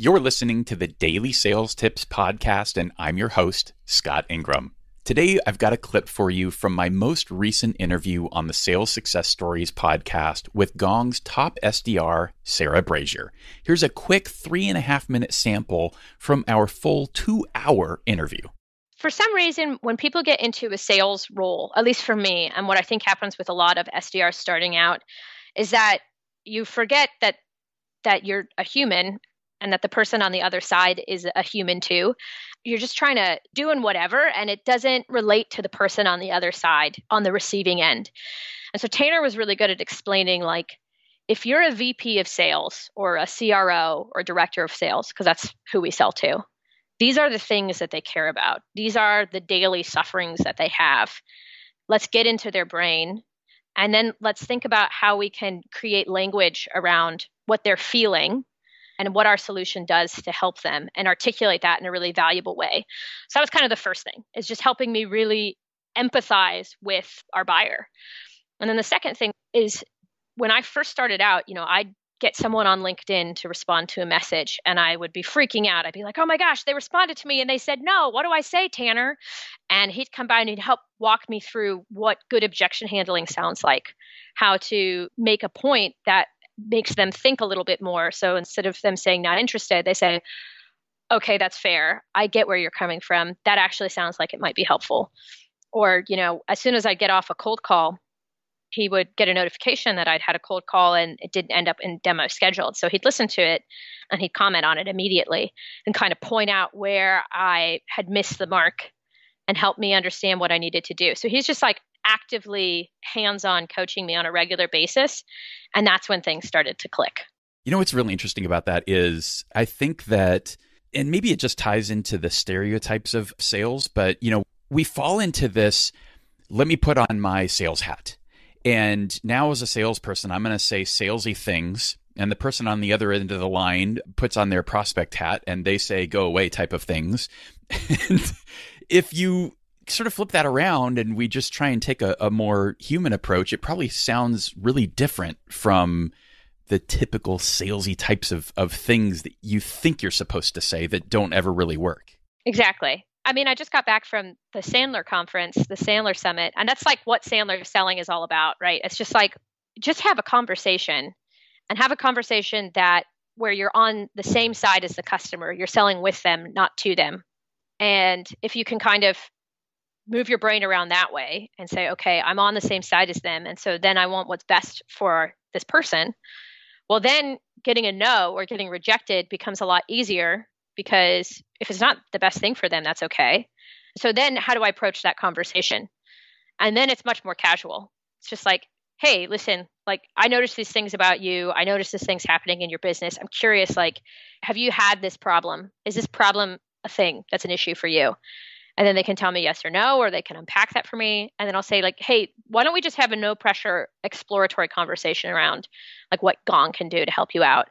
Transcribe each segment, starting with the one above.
You're listening to the Daily Sales Tips Podcast, and I'm your host, Scott Ingram. Today, I've got a clip for you from my most recent interview on the Sales Success Stories podcast with Gong's top SDR, Sarah Brazier. Here's a quick three and a half minute sample from our full two hour interview for some reason, when people get into a sales role, at least for me, and what I think happens with a lot of SDRs starting out, is that you forget that that you're a human and that the person on the other side is a human too. You're just trying to doing whatever and it doesn't relate to the person on the other side on the receiving end. And so Tanner was really good at explaining like if you're a VP of sales or a CRO or director of sales because that's who we sell to. These are the things that they care about. These are the daily sufferings that they have. Let's get into their brain and then let's think about how we can create language around what they're feeling and what our solution does to help them and articulate that in a really valuable way. So that was kind of the first thing is just helping me really empathize with our buyer. And then the second thing is when I first started out, you know, I'd get someone on LinkedIn to respond to a message and I would be freaking out. I'd be like, oh my gosh, they responded to me and they said no. What do I say, Tanner? And he'd come by and he'd help walk me through what good objection handling sounds like, how to make a point that makes them think a little bit more. So instead of them saying not interested, they say, okay, that's fair. I get where you're coming from. That actually sounds like it might be helpful. Or, you know, as soon as I get off a cold call, he would get a notification that I'd had a cold call and it didn't end up in demo scheduled. So he'd listen to it and he'd comment on it immediately and kind of point out where I had missed the mark and help me understand what I needed to do. So he's just like actively hands on coaching me on a regular basis. And that's when things started to click. You know what's really interesting about that is I think that, and maybe it just ties into the stereotypes of sales, but you know, we fall into this let me put on my sales hat. And now, as a salesperson, I'm going to say salesy things. And the person on the other end of the line puts on their prospect hat and they say, go away type of things. if you sort of flip that around and we just try and take a, a more human approach, it probably sounds really different from the typical salesy types of, of things that you think you're supposed to say that don't ever really work. Exactly. I mean, I just got back from the Sandler conference, the Sandler summit, and that's like what Sandler selling is all about, right? It's just like just have a conversation and have a conversation that where you're on the same side as the customer, you're selling with them, not to them. And if you can kind of move your brain around that way and say, okay, I'm on the same side as them. And so then I want what's best for this person. Well, then getting a no or getting rejected becomes a lot easier because if it's not the best thing for them, that's okay. So then how do I approach that conversation? And then it's much more casual. It's just like, hey, listen, like I noticed these things about you. I noticed this thing's happening in your business. I'm curious, like, have you had this problem? Is this problem a thing that's an issue for you? and then they can tell me yes or no or they can unpack that for me and then i'll say like hey why don't we just have a no pressure exploratory conversation around like what gong can do to help you out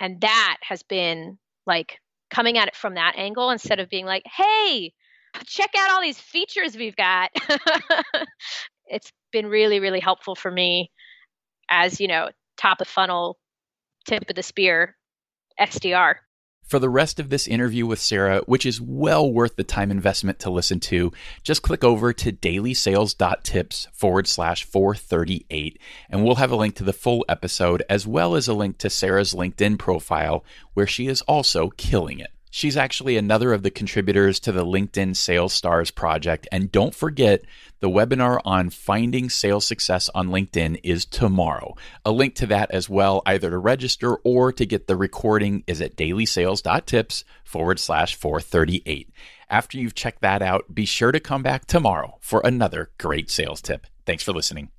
and that has been like coming at it from that angle instead of being like hey check out all these features we've got it's been really really helpful for me as you know top of funnel tip of the spear sdr for the rest of this interview with Sarah, which is well worth the time investment to listen to, just click over to dailysales.tips forward slash 438, and we'll have a link to the full episode as well as a link to Sarah's LinkedIn profile, where she is also killing it. She's actually another of the contributors to the LinkedIn Sales Stars project. And don't forget, the webinar on finding sales success on LinkedIn is tomorrow. A link to that as well, either to register or to get the recording, is at dailysales.tips forward slash 438. After you've checked that out, be sure to come back tomorrow for another great sales tip. Thanks for listening.